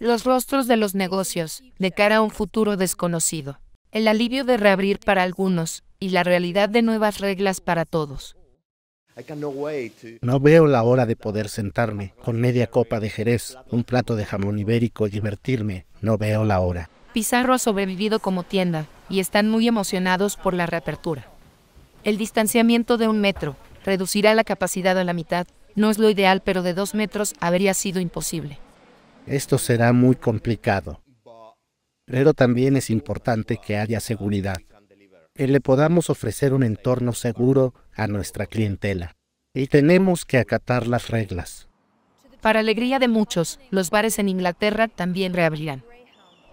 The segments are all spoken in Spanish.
los rostros de los negocios, de cara a un futuro desconocido, el alivio de reabrir para algunos y la realidad de nuevas reglas para todos. No veo la hora de poder sentarme con media copa de jerez, un plato de jamón ibérico y divertirme. No veo la hora. Pizarro ha sobrevivido como tienda y están muy emocionados por la reapertura. El distanciamiento de un metro reducirá la capacidad a la mitad. No es lo ideal, pero de dos metros habría sido imposible. Esto será muy complicado. Pero también es importante que haya seguridad, y le podamos ofrecer un entorno seguro a nuestra clientela. Y tenemos que acatar las reglas. Para alegría de muchos, los bares en Inglaterra también reabrirán.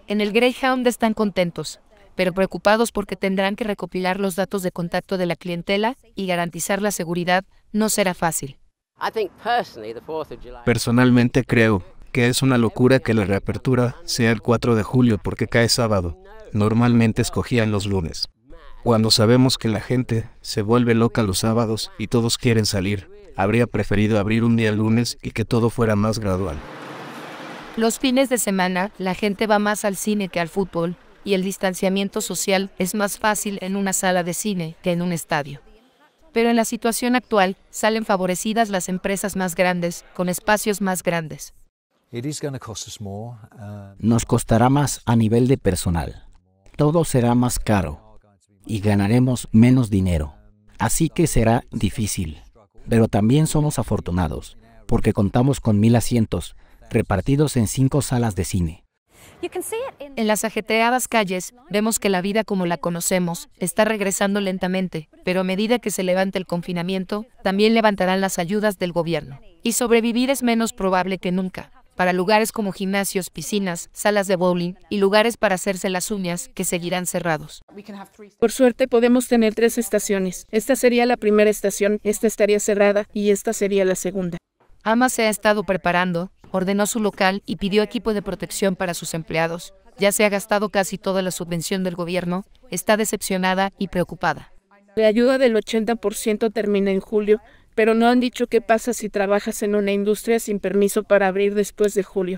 En el Greyhound están contentos, pero preocupados porque tendrán que recopilar los datos de contacto de la clientela y garantizar la seguridad no será fácil. Personalmente creo que es una locura que la reapertura sea el 4 de julio porque cae sábado. Normalmente escogían los lunes. Cuando sabemos que la gente se vuelve loca los sábados y todos quieren salir, habría preferido abrir un día lunes y que todo fuera más gradual. Los fines de semana, la gente va más al cine que al fútbol, y el distanciamiento social es más fácil en una sala de cine que en un estadio. Pero en la situación actual, salen favorecidas las empresas más grandes, con espacios más grandes. Uh, Nos costará más a nivel de personal. Todo será más caro y ganaremos menos dinero. Así que será difícil. Pero también somos afortunados porque contamos con mil asientos repartidos en cinco salas de cine. En las ajetreadas calles, vemos que la vida como la conocemos está regresando lentamente, pero a medida que se levante el confinamiento, también levantarán las ayudas del gobierno. Y sobrevivir es menos probable que nunca para lugares como gimnasios, piscinas, salas de bowling y lugares para hacerse las uñas que seguirán cerrados. Por suerte podemos tener tres estaciones. Esta sería la primera estación, esta estaría cerrada y esta sería la segunda. Ama se ha estado preparando, ordenó su local y pidió equipo de protección para sus empleados. Ya se ha gastado casi toda la subvención del gobierno, está decepcionada y preocupada. La ayuda del 80% termina en julio, pero no han dicho qué pasa si trabajas en una industria sin permiso para abrir después de julio.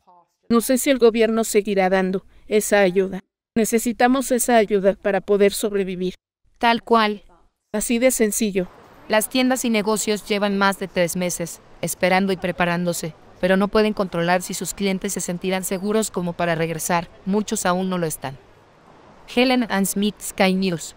No sé si el gobierno seguirá dando esa ayuda. Necesitamos esa ayuda para poder sobrevivir. Tal cual. Así de sencillo. Las tiendas y negocios llevan más de tres meses, esperando y preparándose, pero no pueden controlar si sus clientes se sentirán seguros como para regresar. Muchos aún no lo están. Helen Ann Smith, Sky News.